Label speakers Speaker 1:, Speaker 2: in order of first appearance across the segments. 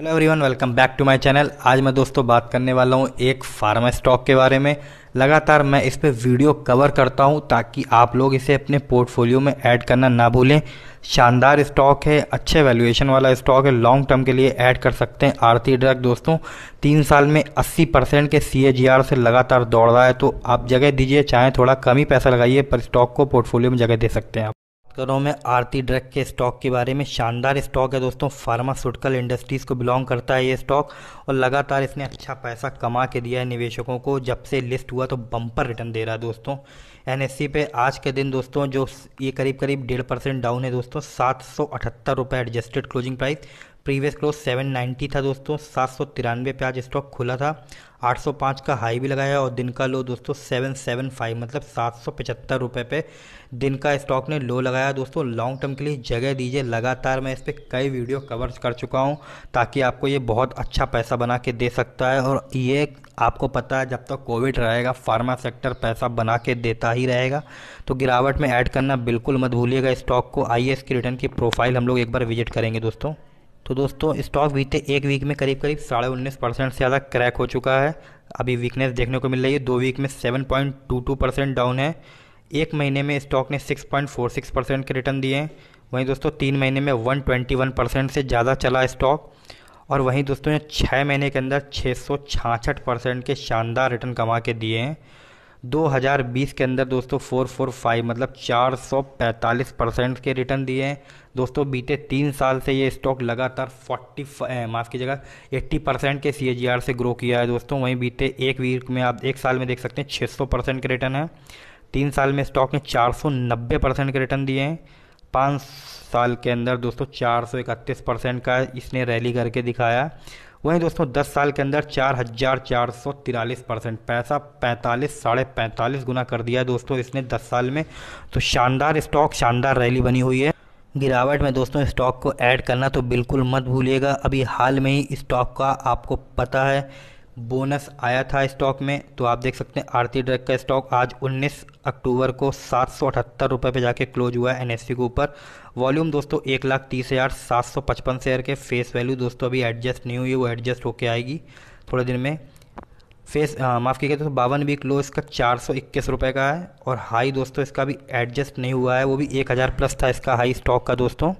Speaker 1: hello everyone welcome back to my channel आज मैं दोस्तों बात करने वाला हूँ एक फार्मा स्टॉक के बारे में लगातार मैं इस पर वीडियो कवर करता हूँ ताकि आप लोग इसे अपने पोर्टफोलियो में ऐड करना ना भूलें शानदार स्टॉक है अच्छे वैल्यूएशन वाला स्टॉक है लॉन्ग टर्म के लिए ऐड कर सकते हैं आरती ड्रग दोस्तों तीन साल में 80 परसेंट के सी से लगातार दौड़ रहा है तो आप जगह दीजिए चाहे थोड़ा कम ही पैसा लगाइए पर स्टॉक को पोर्टफोलियो में जगह दे सकते हैं आप कर रहा हूँ मैं आरती ड्रग के स्टॉक के बारे में शानदार स्टॉक है दोस्तों फार्मास्यूटिकल इंडस्ट्रीज़ को बिलोंग करता है ये स्टॉक और लगातार इसने अच्छा पैसा कमा के दिया है निवेशकों को जब से लिस्ट हुआ तो बम्पर रिटर्न दे रहा है दोस्तों एन e पे आज के दिन दोस्तों जो ये करीब करीब डेढ़ परसेंट डाउन है दोस्तों सात सौ अठहत्तर रुपये adjusted closing price previous close 790 था दोस्तों सात सौ तिरानवे पे आज स्टॉक खुला था 805 का हाई भी लगाया और दिन का लो दोस्तों 775 मतलब सात सौ पचहत्तर रुपये पे दिन का स्टॉक ने लो लगाया दोस्तों लॉन्ग टर्म के लिए जगह दीजिए लगातार मैं इस पर कई वीडियो कवर कर चुका हूँ ताकि आपको ये बहुत अच्छा पैसा बना के दे सकता है और ये आपको पता है जब तक तो कोविड रहेगा फार्मा सेक्टर पैसा बना के देता ही रहेगा तो गिरावट में ऐड करना बिल्कुल मत भूलिएगा स्टॉक को आई की रिटर्न की प्रोफाइल हम लोग एक बार विजिट करेंगे दोस्तों तो दोस्तों स्टॉक बीते एक वीक में करीब करीब साढ़े उन्नीस परसेंट से ज़्यादा क्रैक हो चुका है अभी वीकनेस देखने को मिल रही है दो वीक में seven point two two percent down है एक महीने में स्टॉक ने six point four six percent के रिटर्न दिए हैं वहीं दोस्तों तीन महीने में वन ट्वेंटी वन परसेंट से ज़्यादा चला स्टॉक और वहीं दोस्तों ने छः महीने के अंदर छः सौ छाछठ परसेंट के शानदार रिटर्न कमा के दिए हैं 2020 के अंदर दोस्तों 445 मतलब 445 परसेंट के रिटर्न दिए हैं दोस्तों बीते तीन साल से ये स्टॉक लगातार 40 माफ़ जगह 80 परसेंट के सी से ग्रो किया है दोस्तों वहीं बीते एक वीक में आप एक साल में देख सकते हैं 600 परसेंट के रिटर्न है तीन साल में स्टॉक ने 490 परसेंट के रिटर्न दिए हैं पाँच साल के अंदर दोस्तों चार परसेंट का इसने रैली करके दिखाया वहीं दोस्तों 10 साल के अंदर चार हजार चार सौ तिरालीस परसेंट पैसा पैंतालीस साढ़े पैंतालीस गुना कर दिया दोस्तों इसने 10 साल में तो शानदार स्टॉक शानदार रैली बनी हुई है गिरावट में दोस्तों स्टॉक को ऐड करना तो बिल्कुल मत भूलिएगा अभी हाल में ही स्टॉक का आपको पता है बोनस आया था स्टॉक में तो आप देख सकते हैं आरती ड्रग का स्टॉक आज 19 अक्टूबर को सात सौ अठहत्तर रुपये पर जाके क्लोज हुआ है एन के ऊपर वॉल्यूम दोस्तों एक लाख तीस हज़ार सात सौ पचपन शेयर के फेस वैल्यू दोस्तों अभी एडजस्ट नहीं हुई है वो एडजस्ट होके आएगी थोड़े दिन में फेस माफ़ कीजिए दोस्तों बावन वीक क्लोज इसका चार सौ इक्कीस रुपये का है और हाई दोस्तों इसका भी एडजस्ट नहीं हुआ है वो भी एक हज़ार प्लस था इसका हाई स्टॉक का दोस्तों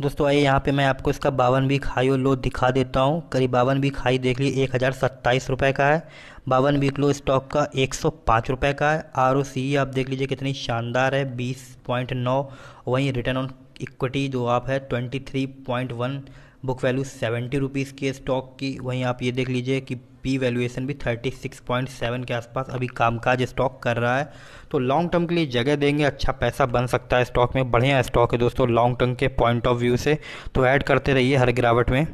Speaker 1: दोस्तों आइए यहाँ पे मैं आपको इसका बावन बी हाई और लो दिखा देता हूँ करीब बावन बी हाई देख लीजिए एक हज़ार सत्ताईस रुपये का है बावन बी लो स्टॉक का एक सौ पाँच रुपये का है आर ओ सी आप देख लीजिए कितनी शानदार है बीस पॉइंट नौ वहीं रिटर्न ऑन इक्विटी जो आप है twenty three point one book value seventy rupees की है स्टॉक की वहीं आप ये देख लीजिए कि पी वैल्यूएशन भी थर्टी सिक्स पॉइंट सेवन के आसपास अभी कामकाज स्टॉक कर रहा है तो लॉन्ग टर्म के लिए जगह देंगे अच्छा पैसा बन सकता है स्टॉक में बढ़िया स्टॉक है दोस्तों लॉन्ग टर्म के पॉइंट ऑफ व्यू से तो ऐड करते रहिए हर गिरावट में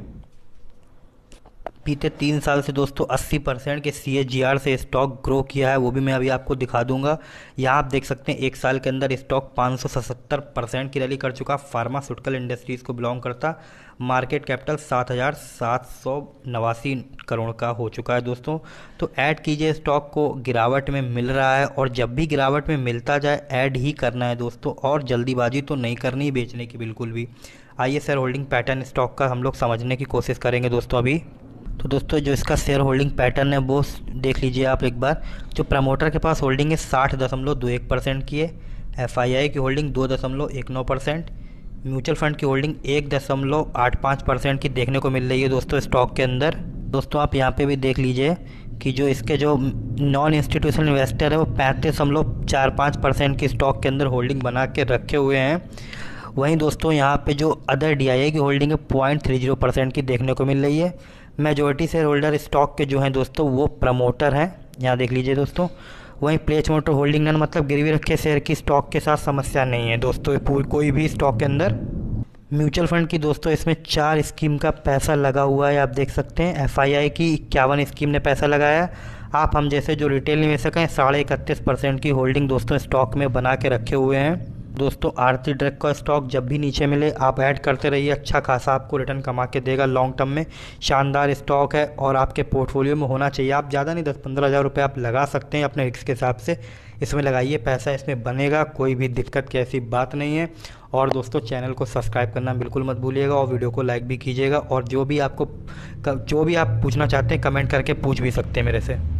Speaker 1: बीते तीन साल से दोस्तों 80 परसेंट के सी एच से स्टॉक ग्रो किया है वो भी मैं अभी आपको दिखा दूंगा यहाँ आप देख सकते हैं एक साल के अंदर स्टॉक सतहत्तर परसेंट की रैली कर चुका फार्मास्यूटिकल इंडस्ट्रीज़ को बिलोंग करता मार्केट कैपिटल सात हज़ार सात सौ नवासी करोड़ का हो चुका है दोस्तों तो ऐड कीजिए स्टॉक को गिरावट में मिल रहा है और जब भी गिरावट में मिलता जाए ऐड ही करना है दोस्तों और जल्दीबाजी तो नहीं करनी बेचने की बिल्कुल भी आइए सर होल्डिंग पैटर्न स्टॉक का हम लोग समझने की कोशिश करेंगे दोस्तों अभी तो दोस्तों जो इसका शेयर होल्डिंग पैटर्न है वो देख लीजिए आप एक बार जो प्रमोटर के पास होल्डिंग है साठ दशमलव दो एक परसेंट की है एफ की होल्डिंग दो दशमलव एक नौ परसेंट म्यूचुअल फंड की होल्डिंग एक दशमलव आठ पाँच परसेंट की देखने को मिल रही है दोस्तों स्टॉक के अंदर दोस्तों आप यहाँ पर भी देख लीजिए कि जो इसके जो नॉन इंस्टीट्यूशनल इन्वेस्टर है वो पैंतीस दशमलव चार पाँच परसेंट की स्टॉक के अंदर होल्डिंग बना के रखे हुए हैं वहीं दोस्तों यहाँ पे जो अदर डी की होल्डिंग है पॉइंट थ्री जीरो परसेंट की देखने को मिल रही है मेजोरिटी शेयर होल्डर स्टॉक के जो हैं दोस्तों वो प्रमोटर हैं यहाँ देख लीजिए दोस्तों वहीं प्लेच मोटर होल्डिंग नन मतलब गिरवी रखे शेयर की स्टॉक के साथ समस्या नहीं है दोस्तों पूरी कोई भी स्टॉक के अंदर म्यूचुअल फंड की दोस्तों इसमें चार स्कीम का पैसा लगा हुआ है आप देख सकते हैं एफआईआई की इक्यावन स्कीम ने पैसा लगाया आप हम जैसे जो रिटेल निवेशक हैं साढ़े इकतीस परसेंट की होल्डिंग दोस्तों स्टॉक में बना के रखे हुए हैं दोस्तों आरती ड्रग का स्टॉक जब भी नीचे मिले आप ऐड करते रहिए अच्छा खासा आपको रिटर्न कमा के देगा लॉन्ग टर्म में शानदार स्टॉक है और आपके पोर्टफोलियो में होना चाहिए आप ज़्यादा नहीं दस पंद्रह हज़ार रुपये आप लगा सकते हैं अपने रिक्स के हिसाब से इसमें लगाइए पैसा इसमें बनेगा कोई भी दिक्कत की ऐसी बात नहीं है और दोस्तों चैनल को सब्सक्राइब करना बिल्कुल मत भूलिएगा और वीडियो को लाइक भी कीजिएगा और जो भी आपको जो भी आप पूछना चाहते हैं कमेंट करके पूछ भी सकते हैं मेरे से